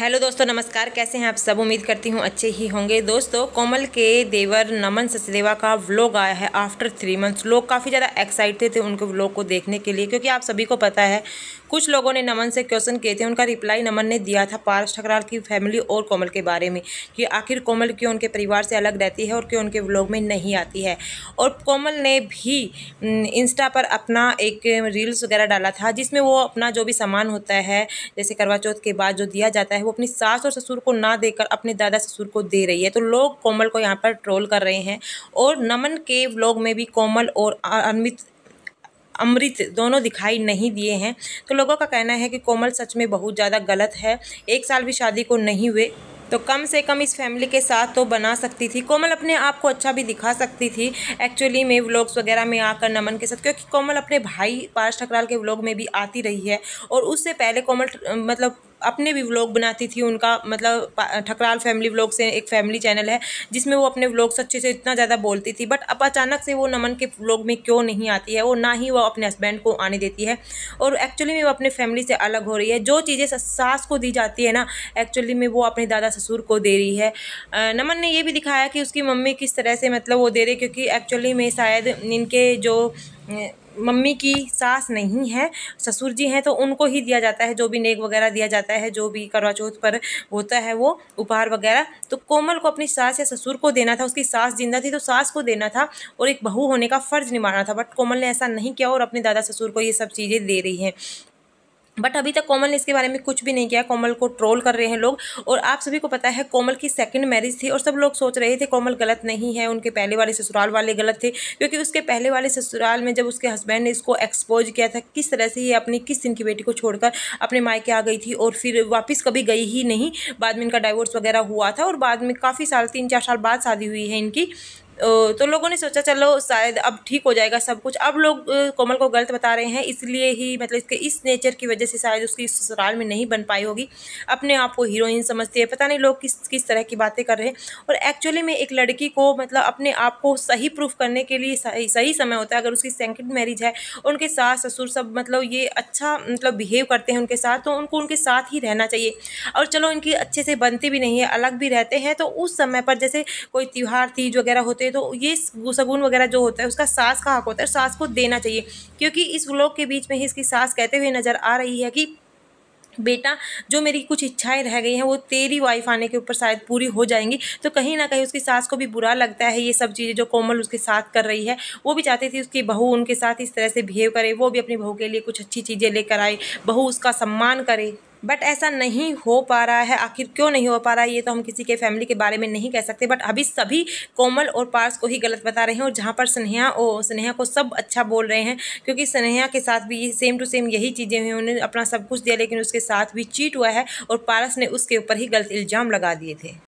hello दोस्तों नमस्कार कैसे हैं आप सब उम्मीद करती हूँ अच्छे ही होंगे दोस्तों कोमल के देवर नमन सचदेवा का व्लॉग आया है आफ्टर थ्री मंथ्स लोग काफ़ी ज़्यादा एक्साइटेड थे उनके व्लॉग को देखने के लिए क्योंकि आप सभी को पता है कुछ लोगों ने नमन से क्वेश्चन किए थे उनका रिप्लाई नमन ने दिया था पारस ठकराल की फैमिली और कोमल के बारे में कि आखिर कोमल क्यों उनके परिवार से अलग रहती है और क्यों उनके व्लॉग में नहीं आती है और कोमल ने भी इंस्टा पर अपना एक रील्स वगैरह डाला था जिसमें वो अपना जो भी सामान होता है जैसे करवा चौथ के बाद जो दिया जाता है वो अपनी सास और ससुर को ना देकर अपने दादा ससुर को दे रही है तो लोग कोमल को यहाँ पर ट्रोल कर रहे हैं और नमन के व्लॉग में भी कोमल और अनमित अमृत दोनों दिखाई नहीं दिए हैं तो लोगों का कहना है कि कोमल सच में बहुत ज़्यादा गलत है एक साल भी शादी को नहीं हुए तो कम से कम इस फैमिली के साथ तो बना सकती थी कोमल अपने आप को अच्छा भी दिखा सकती थी एक्चुअली में व्लॉग्स वगैरह में आकर नमन के साथ क्योंकि कोमल अपने भाई पारस ठकराल के व्लॉग में भी आती रही है और उससे पहले कोमल मतलब अपने भी व्लॉग बनाती थी उनका मतलब ठकराल फैमिली व्लॉग से एक फैमिली चैनल है जिसमें वो अपने व्लॉग्स अच्छे से इतना ज़्यादा बोलती थी बट अब अचानक से वो नमन के व्लॉग में क्यों नहीं आती है और ना ही वो अपने हस्बैंड को आने देती है और एक्चुअली में वो अपने फैमिली से अलग हो रही है जो चीज़ें सास को दी जाती है ना एक्चुअली में वो अपने दादा ससुर को दे रही है नमन ने ये भी दिखाया कि उसकी मम्मी किस तरह से मतलब वो दे रही क्योंकि एक्चुअली में शायद इनके जो मम्मी की सास नहीं है ससुर जी हैं तो उनको ही दिया जाता है जो भी नेक वगैरह दिया जाता है जो भी करवा चौथ पर होता है वो उपहार वगैरह तो कोमल को अपनी सास या ससुर को देना था उसकी सास जिंदा थी तो सास को देना था और एक बहू होने का फ़र्ज़ निभाना था बट कोमल ने ऐसा नहीं किया और अपने दादा ससुर को ये सब चीज़ें दे रही हैं बट अभी तक कोमल ने इसके बारे में कुछ भी नहीं किया कोमल को ट्रोल कर रहे हैं लोग और आप सभी को पता है कोमल की सेकंड मैरिज थी और सब लोग सोच रहे थे कोमल गलत नहीं है उनके पहले वाले ससुराल वाले गलत थे क्योंकि उसके पहले वाले ससुराल में जब उसके हस्बैंड ने इसको एक्सपोज किया था किस तरह से ये अपनी किस दिन की बेटी को छोड़कर अपने मायके आ गई थी और फिर वापस कभी गई ही नहीं बाद में इनका डाइवोर्स वगैरह हुआ था और बाद में काफ़ी साल तीन चार साल बाद शादी हुई है इनकी तो लोगों ने सोचा चलो शायद अब ठीक हो जाएगा सब कुछ अब लोग कोमल को गलत बता रहे हैं इसलिए ही मतलब इसके इस नेचर की वजह से शायद उसकी ससुराल में नहीं बन पाई होगी अपने आप को हीरोइन समझती है पता नहीं लोग किस किस तरह की बातें कर रहे हैं और एक्चुअली में एक लड़की को मतलब अपने आप को सही प्रूफ करने के लिए सही सही समय होता है अगर उसकी सेकेंड मैरिज है उनके सास ससुर सब मतलब ये अच्छा मतलब बिहेव करते हैं उनके साथ तो उनको उनके साथ ही रहना चाहिए और चलो इनकी अच्छे से बनती भी नहीं है अलग भी रहते हैं तो उस समय पर जैसे कोई त्यौहार तीज वगैरह होते चाहिए तो ये सगुन वगैरह जो होता है उसका सास का हक होता है सास को देना चाहिए क्योंकि इस व्लॉग के बीच में ही इसकी सास कहते हुए नज़र आ रही है कि बेटा जो मेरी कुछ इच्छाएं रह गई हैं वो तेरी वाइफ आने के ऊपर शायद पूरी हो जाएंगी तो कहीं ना कहीं उसकी सास को भी बुरा लगता है ये सब चीज़ें जो कोमल उसके साथ कर रही है वो भी चाहती थी उसकी बहू उनके साथ इस तरह से बिहेव करे वो भी अपनी बहू के लिए कुछ अच्छी चीज़ें लेकर आए बहू उसका सम्मान करे बट ऐसा नहीं हो पा रहा है आखिर क्यों नहीं हो पा रहा है ये तो हम किसी के फैमिली के बारे में नहीं कह सकते बट अभी सभी कोमल और पार्स को ही गलत बता रहे हैं और जहाँ पर स्नेहा और स्नेहा को सब अच्छा बोल रहे हैं क्योंकि स्नेहा के साथ भी सेम टू सेम यही चीज़ें हुई उन्होंने अपना सब कुछ दिया लेकिन उसके साथ भी चीट हुआ है और पारस ने उसके ऊपर ही गलत इल्ज़ाम लगा दिए थे